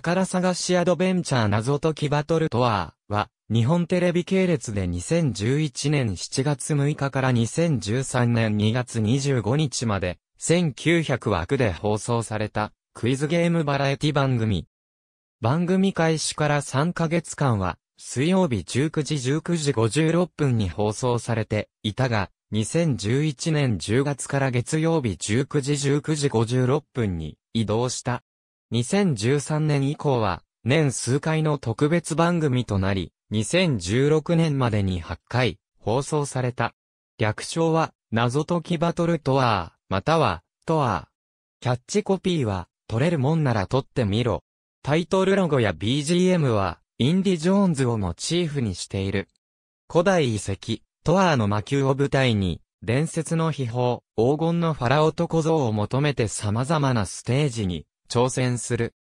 宝探しアドベンチャー謎解きバトルトアーは、日本テレビ系列で2011年7月6日から2013年2月25日まで、1900枠で放送された、クイズゲームバラエティ番組。番組開始から3ヶ月間は、水曜日19時19時56分に放送されていたが、2011年10月から月曜日19時19時56分に移動した。2013年以降は、年数回の特別番組となり、2016年までに8回、放送された。略称は、謎解きバトルトアー、または、トアー。キャッチコピーは、取れるもんなら取ってみろ。タイトルロゴや BGM は、インディ・ジョーンズをモチーフにしている。古代遺跡、トアーの魔球を舞台に、伝説の秘宝、黄金のファラオと小僧を求めて様々なステージに挑戦する。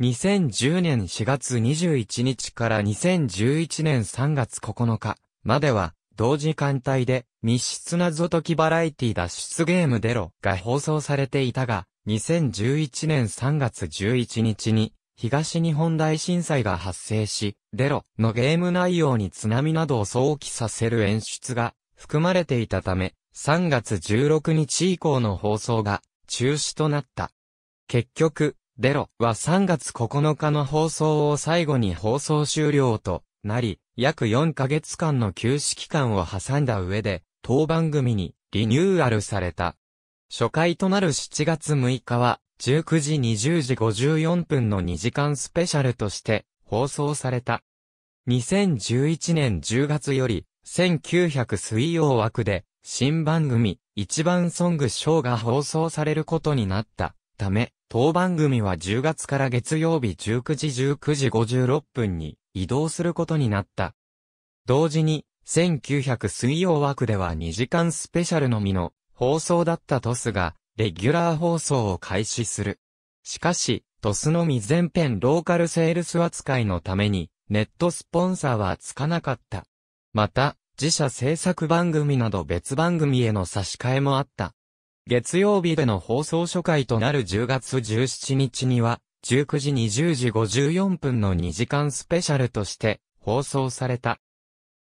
2010年4月21日から2011年3月9日までは、同時間帯で密室謎解きバラエティ脱出ゲームデロが放送されていたが、2011年3月11日に東日本大震災が発生し、デロのゲーム内容に津波などを想起させる演出が含まれていたため、3月16日以降の放送が中止となった。結局、デロは3月9日の放送を最後に放送終了となり、約4ヶ月間の休止期間を挟んだ上で、当番組にリニューアルされた。初回となる7月6日は、19時20時54分の2時間スペシャルとして放送された。2011年10月より、1900水曜枠で、新番組、一番ソングショーが放送されることになった。ため、当番組は10月から月曜日19時19時56分に移動することになった。同時に、1900水曜枠では2時間スペシャルのみの放送だったトスが、レギュラー放送を開始する。しかし、トスのみ全編ローカルセールス扱いのために、ネットスポンサーはつかなかった。また、自社制作番組など別番組への差し替えもあった。月曜日での放送初回となる10月17日には、19時20時54分の2時間スペシャルとして放送された。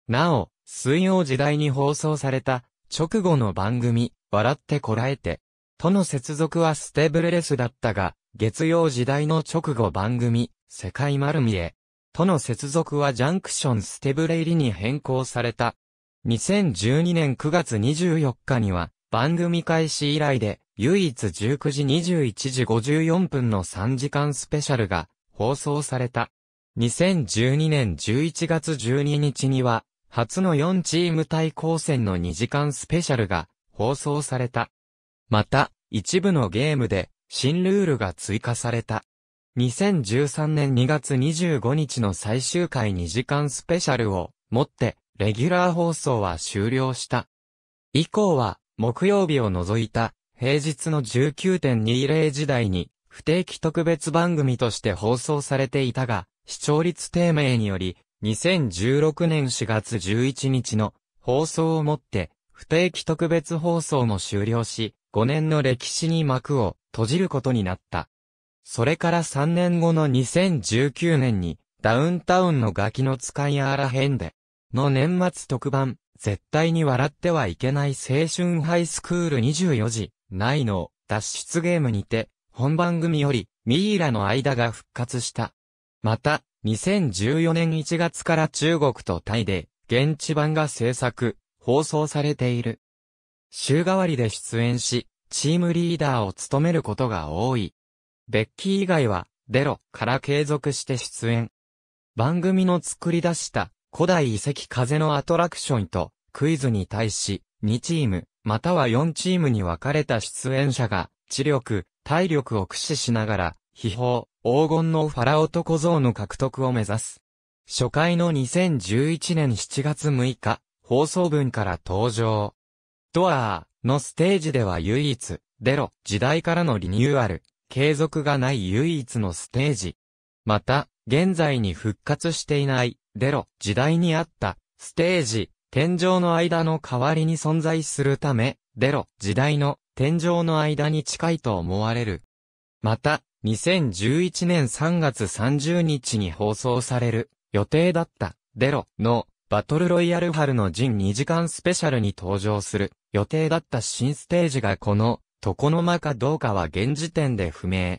なお、水曜時代に放送された直後の番組、笑ってこらえて、との接続はステブレレスだったが、月曜時代の直後番組、世界丸見え、との接続はジャンクションステブレ入りに変更された。2012年9月24日には、番組開始以来で、唯一19時21時54分の3時間スペシャルが放送された。2012年11月12日には、初の4チーム対抗戦の2時間スペシャルが放送された。また、一部のゲームで新ルールが追加された。2013年2月25日の最終回2時間スペシャルをもって、レギュラー放送は終了した。以降は、木曜日を除いた平日の19.20時代に不定期特別番組として放送されていたが、視聴率低迷により、2016年4月11日の放送をもって不定期特別放送も終了し、5年の歴史に幕を閉じることになった。それから3年後の2019年に、ダウンタウンのガキの使いやあらへんで、の年末特番、絶対に笑ってはいけない青春ハイスクール24時、ないの、脱出ゲームにて、本番組より、ミイラの間が復活した。また、2014年1月から中国とタイで、現地版が制作、放送されている。週替わりで出演し、チームリーダーを務めることが多い。ベッキー以外は、デロから継続して出演。番組の作り出した古代遺跡風のアトラクションとクイズに対し、2チーム、または4チームに分かれた出演者が、知力、体力を駆使しながら、秘宝、黄金のファラオと小僧の獲得を目指す。初回の2011年7月6日、放送分から登場。ドアーのステージでは唯一、デロ、時代からのリニューアル、継続がない唯一のステージ。また、現在に復活していない、出ろ、時代にあった、ステージ、天井の間の代わりに存在するため、出ろ、時代の、天井の間に近いと思われる。また、2011年3月30日に放送される、予定だった、デロの、バトルロイヤル春の陣2時間スペシャルに登場する、予定だった新ステージがこの、床の間かどうかは現時点で不明。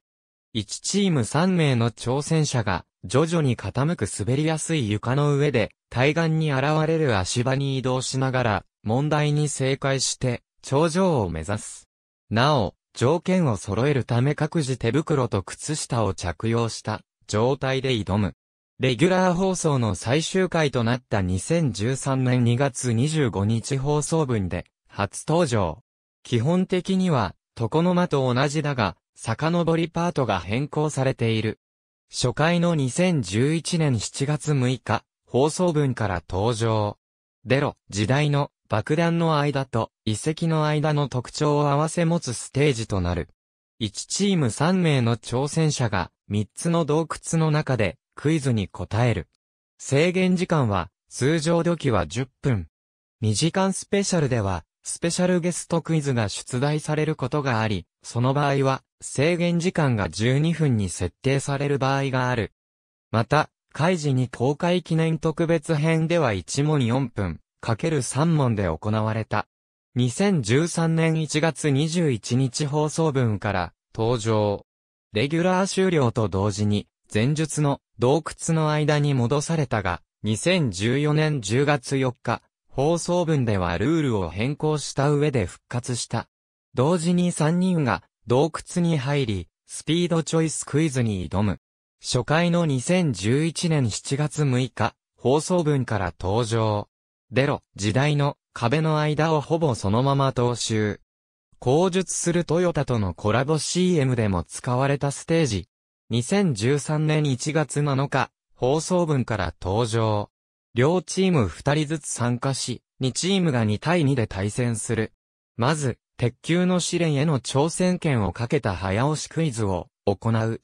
1チーム3名の挑戦者が、徐々に傾く滑りやすい床の上で、対岸に現れる足場に移動しながら、問題に正解して、頂上を目指す。なお、条件を揃えるため各自手袋と靴下を着用した状態で挑む。レギュラー放送の最終回となった2013年2月25日放送分で初登場。基本的には床の間と同じだが、遡りパートが変更されている。初回の2011年7月6日、放送文から登場。デロ、時代の、爆弾の間と、遺跡の間の特徴を合わせ持つステージとなる。1チーム3名の挑戦者が、3つの洞窟の中で、クイズに答える。制限時間は、通常時は10分。2時間スペシャルでは、スペシャルゲストクイズが出題されることがあり、その場合は、制限時間が12分に設定される場合がある。また、開示に公開記念特別編では1問4分、かける3問で行われた。2013年1月21日放送分から登場。レギュラー終了と同時に、前述の洞窟の間に戻されたが、2014年10月4日、放送分ではルールを変更した上で復活した。同時に3人が洞窟に入り、スピードチョイスクイズに挑む。初回の2011年7月6日、放送分から登場。デロ、時代の壁の間をほぼそのまま踏襲。口述するトヨタとのコラボ CM でも使われたステージ。2013年1月7日、放送分から登場。両チーム2人ずつ参加し、2チームが2対2で対戦する。まず、鉄球の試練への挑戦権をかけた早押しクイズを行う。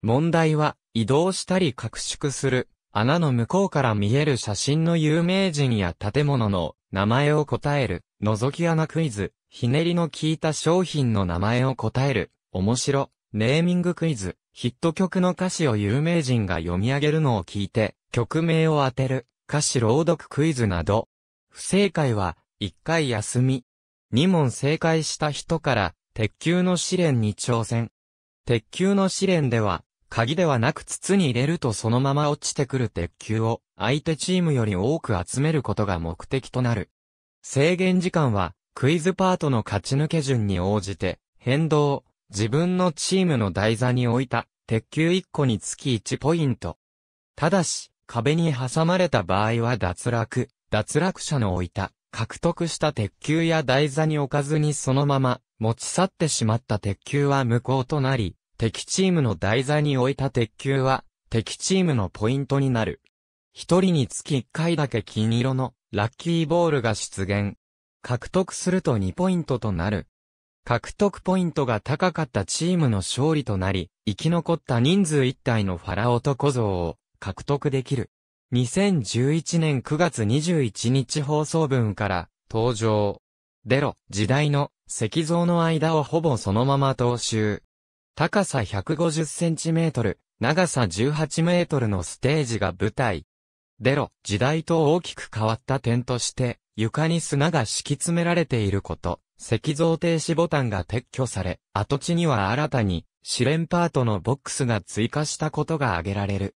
問題は、移動したり拡縮する、穴の向こうから見える写真の有名人や建物の名前を答える、覗き穴クイズ、ひねりの効いた商品の名前を答える、面白、ネーミングクイズ、ヒット曲の歌詞を有名人が読み上げるのを聞いて、曲名を当てる、歌詞朗読クイズなど。不正解は、一回休み。2問正解した人から、鉄球の試練に挑戦。鉄球の試練では、鍵ではなく筒に入れるとそのまま落ちてくる鉄球を相手チームより多く集めることが目的となる。制限時間はクイズパートの勝ち抜け順に応じて変動、自分のチームの台座に置いた鉄球1個につき1ポイント。ただし、壁に挟まれた場合は脱落、脱落者の置いた獲得した鉄球や台座に置かずにそのまま持ち去ってしまった鉄球は無効となり、敵チームの台座に置いた鉄球は敵チームのポイントになる。一人につき一回だけ金色のラッキーボールが出現。獲得すると2ポイントとなる。獲得ポイントが高かったチームの勝利となり、生き残った人数一体のファラオと小僧を獲得できる。2011年9月21日放送分から登場。デロ、時代の石像の間をほぼそのまま踏襲。高さ150センチメートル、長さ18メートルのステージが舞台。デロ、時代と大きく変わった点として、床に砂が敷き詰められていること、石像停止ボタンが撤去され、跡地には新たに、試練パートのボックスが追加したことが挙げられる。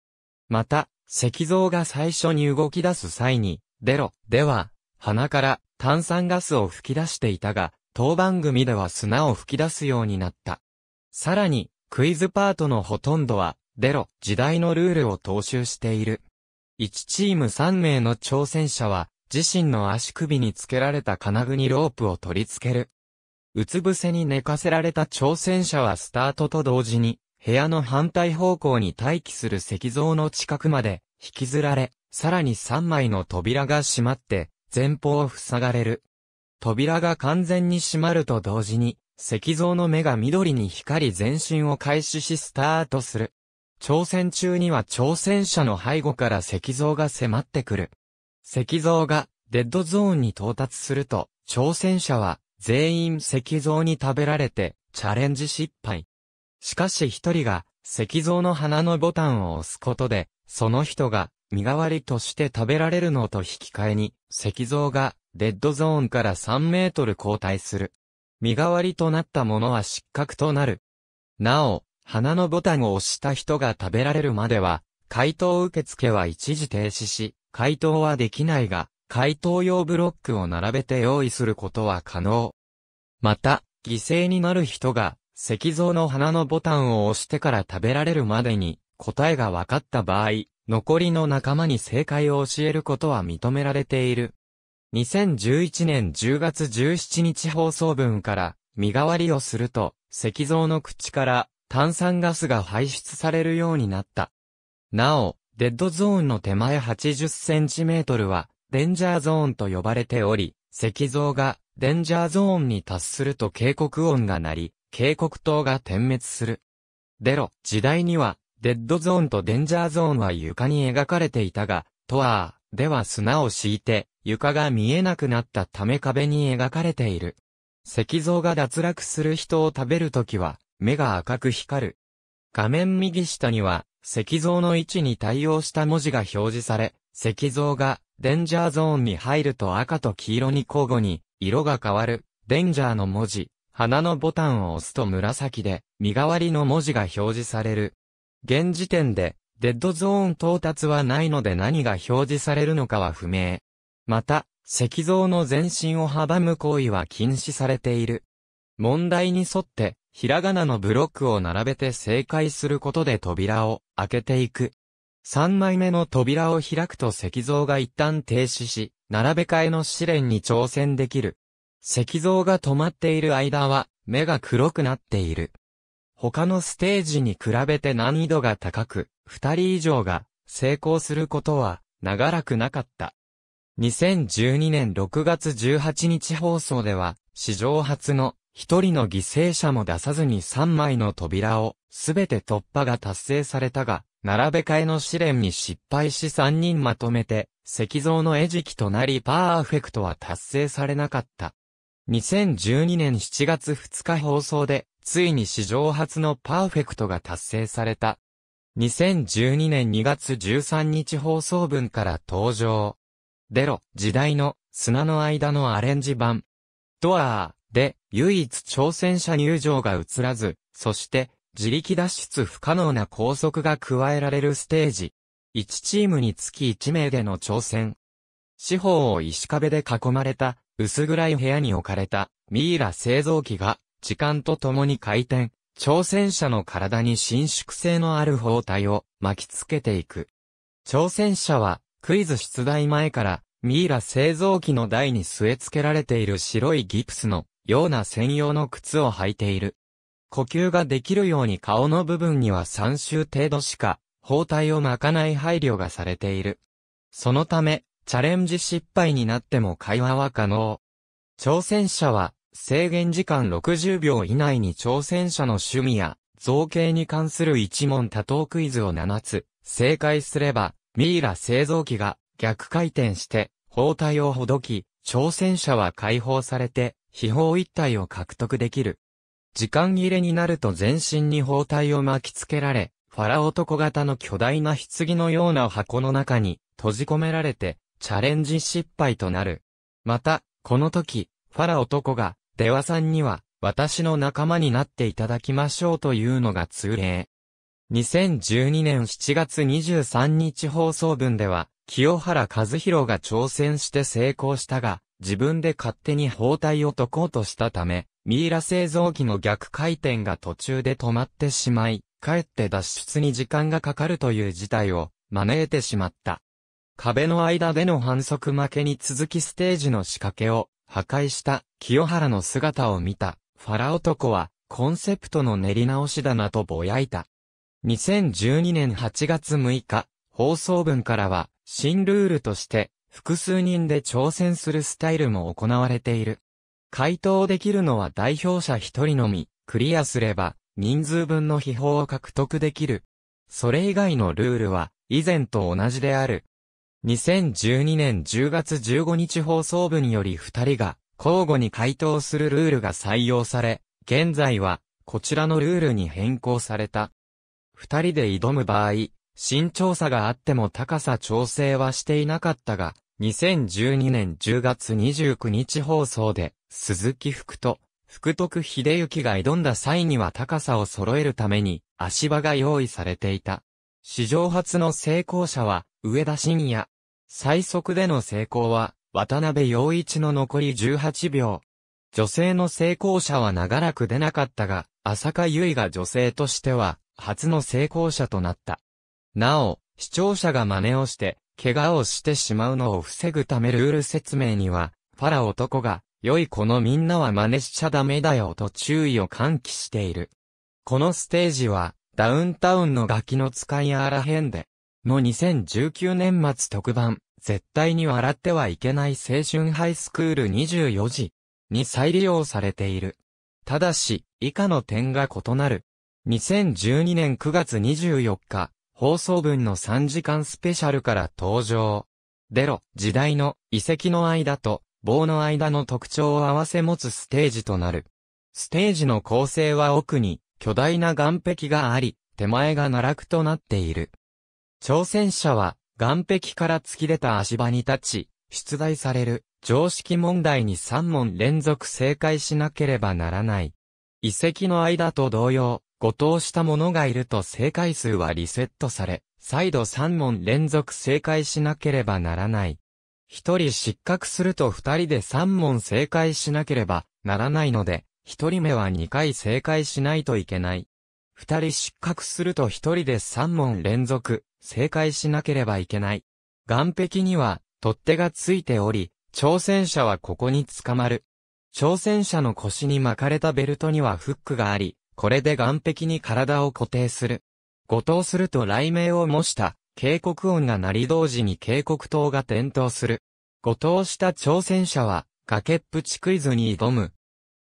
また、石像が最初に動き出す際に、デロ、では、鼻から炭酸ガスを吹き出していたが、当番組では砂を吹き出すようになった。さらに、クイズパートのほとんどは、デロ、時代のルールを踏襲している。1チーム3名の挑戦者は、自身の足首につけられた金具にロープを取り付ける。うつ伏せに寝かせられた挑戦者はスタートと同時に、部屋の反対方向に待機する石像の近くまで引きずられ、さらに3枚の扉が閉まって、前方を塞がれる。扉が完全に閉まると同時に、石像の目が緑に光り全身を開始しスタートする。挑戦中には挑戦者の背後から石像が迫ってくる。石像がデッドゾーンに到達すると、挑戦者は全員石像に食べられてチャレンジ失敗。しかし一人が石像の花のボタンを押すことで、その人が身代わりとして食べられるのと引き換えに、石像がデッドゾーンから3メートル後退する。身代わりとなった者は失格となる。なお、花のボタンを押した人が食べられるまでは、回答受付は一時停止し、回答はできないが、回答用ブロックを並べて用意することは可能。また、犠牲になる人が石像の花のボタンを押してから食べられるまでに答えが分かった場合、残りの仲間に正解を教えることは認められている。2011年10月17日放送分から身代わりをすると、石像の口から炭酸ガスが排出されるようになった。なお、デッドゾーンの手前80センチメートルは、デンジャーゾーンと呼ばれており、石像がデンジャーゾーンに達すると警告音が鳴り、警告灯が点滅する。デロ、時代には、デッドゾーンとデンジャーゾーンは床に描かれていたが、トアー、では砂を敷いて、床が見えなくなったため壁に描かれている。石像が脱落する人を食べるときは、目が赤く光る。画面右下には、石像の位置に対応した文字が表示され、石像が、デンジャーゾーンに入ると赤と黄色に交互に、色が変わる、デンジャーの文字、花のボタンを押すと紫で、身代わりの文字が表示される。現時点で、デッドゾーン到達はないので何が表示されるのかは不明。また、石像の前進を阻む行為は禁止されている。問題に沿って、ひらがなのブロックを並べて正解することで扉を開けていく。3枚目の扉を開くと石像が一旦停止し、並べ替えの試練に挑戦できる。石像が止まっている間は、目が黒くなっている。他のステージに比べて難易度が高く、二人以上が成功することは長らくなかった。2012年6月18日放送では、史上初の一人の犠牲者も出さずに三枚の扉をすべて突破が達成されたが、並べ替えの試練に失敗し三人まとめて、石像の餌食となりパーフェクトは達成されなかった。2012年7月2日放送で、ついに史上初のパーフェクトが達成された。2012年2月13日放送分から登場。デロ、時代の、砂の間のアレンジ版。ドアー、で、唯一挑戦者入場が映らず、そして、自力脱出不可能な拘束が加えられるステージ。1チームにつき1名での挑戦。四方を石壁で囲まれた薄暗い部屋に置かれたミイラ製造機が時間とともに回転、挑戦者の体に伸縮性のある包帯を巻きつけていく。挑戦者はクイズ出題前からミイラ製造機の台に据え付けられている白いギプスのような専用の靴を履いている。呼吸ができるように顔の部分には3周程度しか包帯を巻かない配慮がされている。そのため、チャレンジ失敗になっても会話は可能。挑戦者は制限時間60秒以内に挑戦者の趣味や造形に関する一問多答クイズを7つ正解すればミイラ製造機が逆回転して包帯をほどき挑戦者は解放されて秘宝一体を獲得できる。時間切れになると全身に包帯を巻きつけられ、ファラ男型の巨大な棺のような箱の中に閉じ込められて、チャレンジ失敗となる。また、この時、ファラ男が、デワさんには、私の仲間になっていただきましょうというのが通例。2012年7月23日放送分では、清原和弘が挑戦して成功したが、自分で勝手に包帯を解こうとしたため、ミイラ製造機の逆回転が途中で止まってしまい、かえって脱出に時間がかかるという事態を招いてしまった。壁の間での反則負けに続きステージの仕掛けを破壊した清原の姿を見たファラ男はコンセプトの練り直しだなとぼやいた。2012年8月6日、放送文からは新ルールとして複数人で挑戦するスタイルも行われている。回答できるのは代表者一人のみ、クリアすれば人数分の秘宝を獲得できる。それ以外のルールは以前と同じである。2012年10月15日放送部により二人が交互に回答するルールが採用され、現在はこちらのルールに変更された。二人で挑む場合、身長差があっても高さ調整はしていなかったが、2012年10月29日放送で、鈴木福と福徳秀行が挑んだ際には高さを揃えるために足場が用意されていた。史上初の成功者は上田晋也。最速での成功は、渡辺陽一の残り18秒。女性の成功者は長らく出なかったが、浅香衣が女性としては、初の成功者となった。なお、視聴者が真似をして、怪我をしてしまうのを防ぐためルール説明には、ファラ男が、良いこのみんなは真似しちゃダメだよと注意を喚起している。このステージは、ダウンタウンのガキの使いあらへんで、の2019年末特番、絶対に笑ってはいけない青春ハイスクール24時に再利用されている。ただし、以下の点が異なる。2012年9月24日、放送分の3時間スペシャルから登場。デロ、時代の、遺跡の間と、棒の間の特徴を合わせ持つステージとなる。ステージの構成は奥に、巨大な岩壁があり、手前が奈落となっている。挑戦者は、岩壁から突き出た足場に立ち、出題される常識問題に3問連続正解しなければならない。遺跡の間と同様、誤答した者がいると正解数はリセットされ、再度3問連続正解しなければならない。1人失格すると2人で3問正解しなければならないので、1人目は2回正解しないといけない。二人失格すると一人で三問連続、正解しなければいけない。岩壁には、取っ手がついており、挑戦者はここに捕まる。挑戦者の腰に巻かれたベルトにはフックがあり、これで岩壁に体を固定する。後藤すると雷鳴を模した警告音が鳴り同時に警告灯が点灯する。後藤した挑戦者は崖っぷちクイズに挑む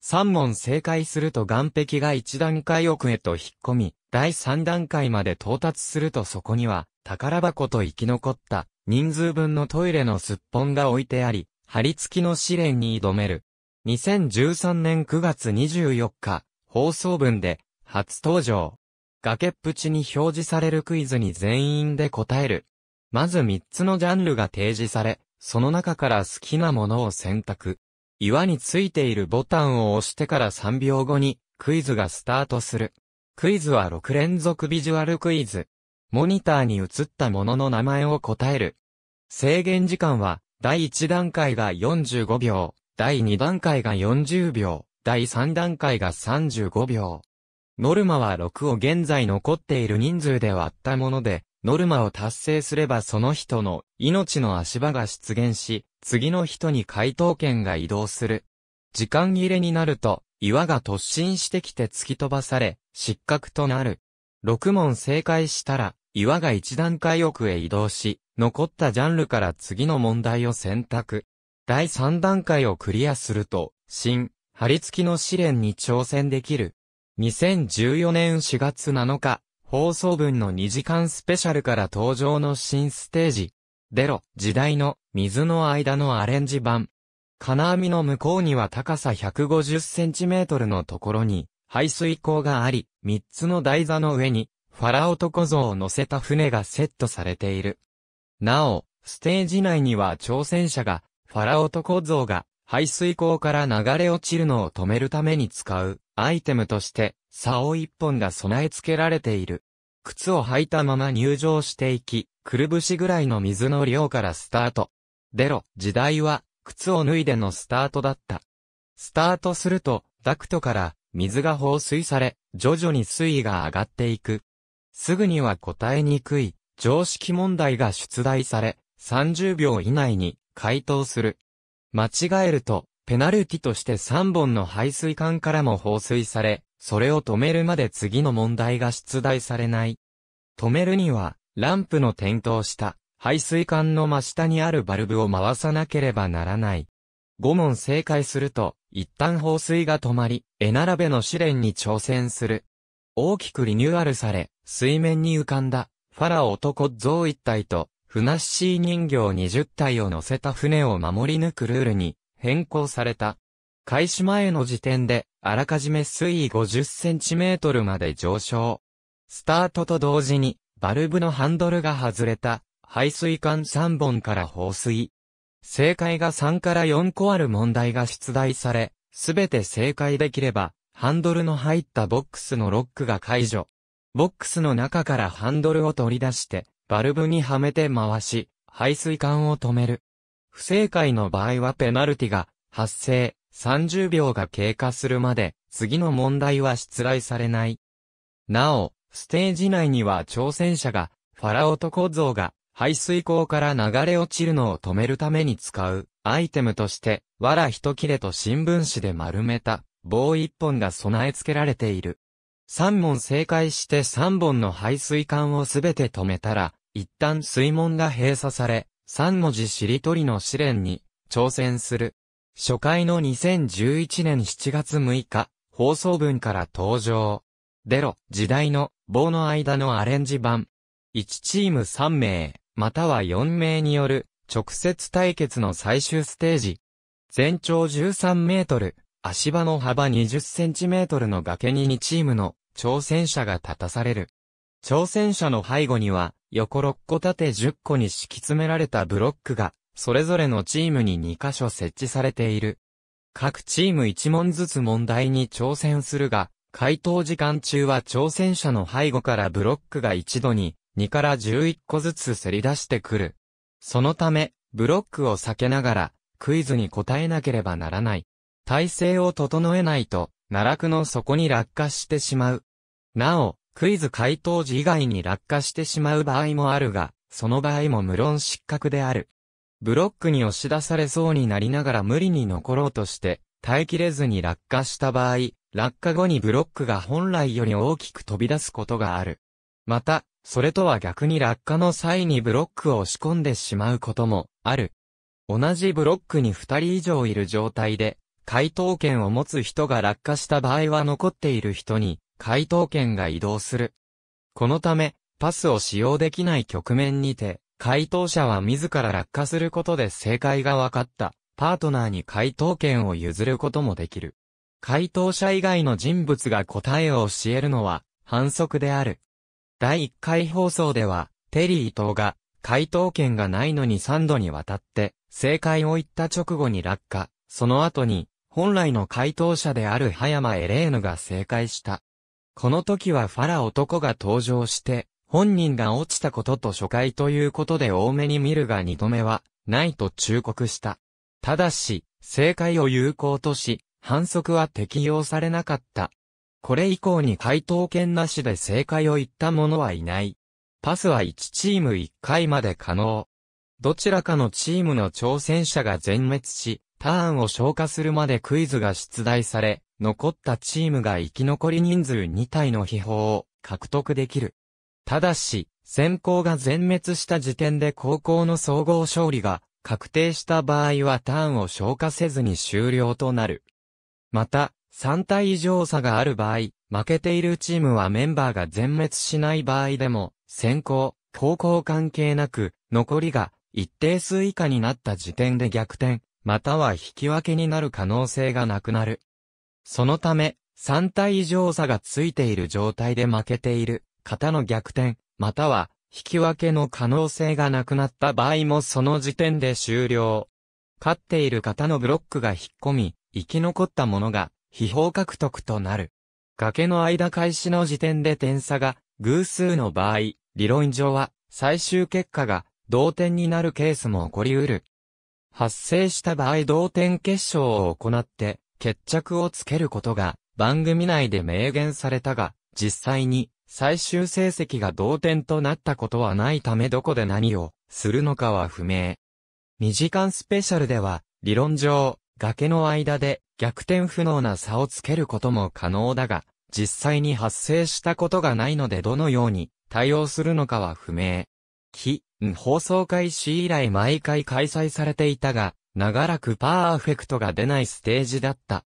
3問正解すると岸壁が1段階奥へと引っ込み、第3段階まで到達するとそこには、宝箱と生き残った人数分のトイレのすっぽんが置いてあり、張り付きの試練に挑める。2013年9月24日、放送分で、初登場。崖っぷちに表示されるクイズに全員で答える。まず3つのジャンルが提示され、その中から好きなものを選択。岩についているボタンを押してから3秒後にクイズがスタートする。クイズは6連続ビジュアルクイズ。モニターに映ったものの名前を答える。制限時間は、第1段階が45秒、第2段階が40秒、第3段階が35秒。ノルマは6を現在残っている人数で割ったもので、ノルマを達成すればその人の命の足場が出現し、次の人に回答権が移動する。時間切れになると、岩が突進してきて突き飛ばされ、失格となる。6問正解したら、岩が1段階奥へ移動し、残ったジャンルから次の問題を選択。第3段階をクリアすると、新、張り付きの試練に挑戦できる。2014年4月7日、放送分の2時間スペシャルから登場の新ステージ、デロ、時代の、水の間のアレンジ版。金網の向こうには高さ1 5 0トルのところに、排水口があり、3つの台座の上に、ファラオトコ像を乗せた船がセットされている。なお、ステージ内には挑戦者が、ファラオトコ像が、排水口から流れ落ちるのを止めるために使う、アイテムとして、竿一本が備え付けられている。靴を履いたまま入場していき、くるぶしぐらいの水の量からスタート。出ろ、時代は、靴を脱いでのスタートだった。スタートすると、ダクトから水が放水され、徐々に水位が上がっていく。すぐには答えにくい、常識問題が出題され、30秒以内に回答する。間違えると、ペナルティとして3本の排水管からも放水され、それを止めるまで次の問題が出題されない。止めるには、ランプの点灯した、排水管の真下にあるバルブを回さなければならない。5問正解すると、一旦放水が止まり、絵並べの試練に挑戦する。大きくリニューアルされ、水面に浮かんだ、ファラ男像一体と、ふなっしー人形20体を乗せた船を守り抜くルールに、変更された。開始前の時点で、あらかじめ水位 50cm まで上昇。スタートと同時に、バルブのハンドルが外れた、排水管3本から放水。正解が3から4個ある問題が出題され、すべて正解できれば、ハンドルの入ったボックスのロックが解除。ボックスの中からハンドルを取り出して、バルブにはめて回し、排水管を止める。不正解の場合はペナルティが発生、30秒が経過するまで、次の問題は出題されない。なお、ステージ内には挑戦者が、ファラオ男像が、排水口から流れ落ちるのを止めるために使う、アイテムとして、藁一切れと新聞紙で丸めた、棒一本が備え付けられている。3問正解して3本の排水管をすべて止めたら、一旦水門が閉鎖され、3文字しりとりの試練に挑戦する。初回の2011年7月6日、放送分から登場。デロ、時代の、棒の間のアレンジ版。1チーム3名、または4名による、直接対決の最終ステージ。全長13メートル、足場の幅20センチメートルの崖に2チームの挑戦者が立たされる。挑戦者の背後には、横6個縦10個に敷き詰められたブロックがそれぞれのチームに2箇所設置されている。各チーム1問ずつ問題に挑戦するが、回答時間中は挑戦者の背後からブロックが一度に2から11個ずつせり出してくる。そのため、ブロックを避けながらクイズに答えなければならない。体勢を整えないと、奈落の底に落下してしまう。なお、クイズ回答時以外に落下してしまう場合もあるが、その場合も無論失格である。ブロックに押し出されそうになりながら無理に残ろうとして、耐えきれずに落下した場合、落下後にブロックが本来より大きく飛び出すことがある。また、それとは逆に落下の際にブロックを押し込んでしまうこともある。同じブロックに二人以上いる状態で、回答権を持つ人が落下した場合は残っている人に回答権が移動する。このため、パスを使用できない局面にて、回答者は自ら落下することで正解が分かった、パートナーに回答権を譲ることもできる。回答者以外の人物が答えを教えるのは、反則である。第1回放送では、テリー伊藤が、回答権がないのに3度にわたって、正解を言った直後に落下、その後に、本来の回答者である葉山エレーヌが正解した。この時はファラ男が登場して、本人が落ちたことと初回ということで多めに見るが二度目は、ないと忠告した。ただし、正解を有効とし、反則は適用されなかった。これ以降に回答権なしで正解を言った者はいない。パスは1チーム1回まで可能。どちらかのチームの挑戦者が全滅し、ターンを消化するまでクイズが出題され、残ったチームが生き残り人数2体の秘宝を獲得できる。ただし、先行が全滅した時点で高校の総合勝利が確定した場合はターンを消化せずに終了となる。また、3体以上差がある場合、負けているチームはメンバーが全滅しない場合でも、先行、高校関係なく、残りが一定数以下になった時点で逆転、または引き分けになる可能性がなくなる。そのため、3体以上差がついている状態で負けている型の逆転、または引き分けの可能性がなくなった場合もその時点で終了。勝っている型のブロックが引っ込み、生き残った者が、秘宝獲得となる。崖の間開始の時点で点差が偶数の場合、理論上は最終結果が同点になるケースも起こり得る。発生した場合同点決勝を行って決着をつけることが番組内で明言されたが、実際に最終成績が同点となったことはないためどこで何をするのかは不明。2時間スペシャルでは、理論上、崖の間で逆転不能な差をつけることも可能だが、実際に発生したことがないのでどのように対応するのかは不明。期、放送開始以来毎回開催されていたが、長らくパーフェクトが出ないステージだった。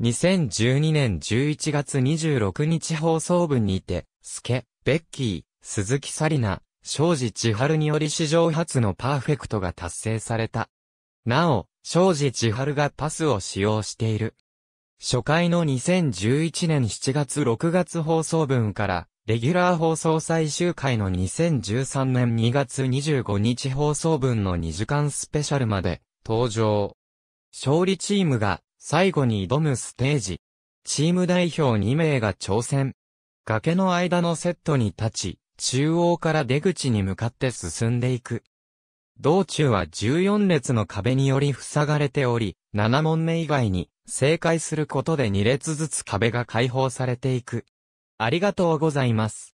2012年11月26日放送分にて、ケ、ベッキー、鈴木サリナ、庄司千春により史上初のパーフェクトが達成された。なお、庄司千春がパスを使用している。初回の2011年7月6月放送分から、レギュラー放送最終回の2013年2月25日放送分の2時間スペシャルまで登場。勝利チームが最後に挑むステージ。チーム代表2名が挑戦。崖の間のセットに立ち、中央から出口に向かって進んでいく。道中は14列の壁により塞がれており、7問目以外に正解することで2列ずつ壁が解放されていく。ありがとうございます。